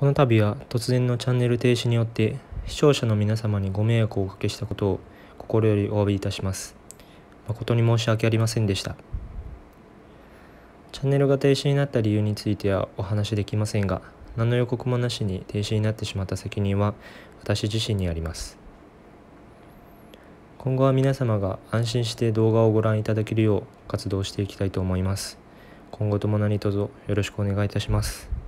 この度は突然のチャンネル停止によって視聴者の皆様にご迷惑をおかけしたことを心よりお詫びいたします。誠に申し訳ありませんでした。チャンネルが停止になった理由についてはお話しできませんが、何の予告もなしに停止になってしまった責任は私自身にあります。今後は皆様が安心して動画をご覧いただけるよう活動していきたいと思います。今後とも何卒よろしくお願いいたします。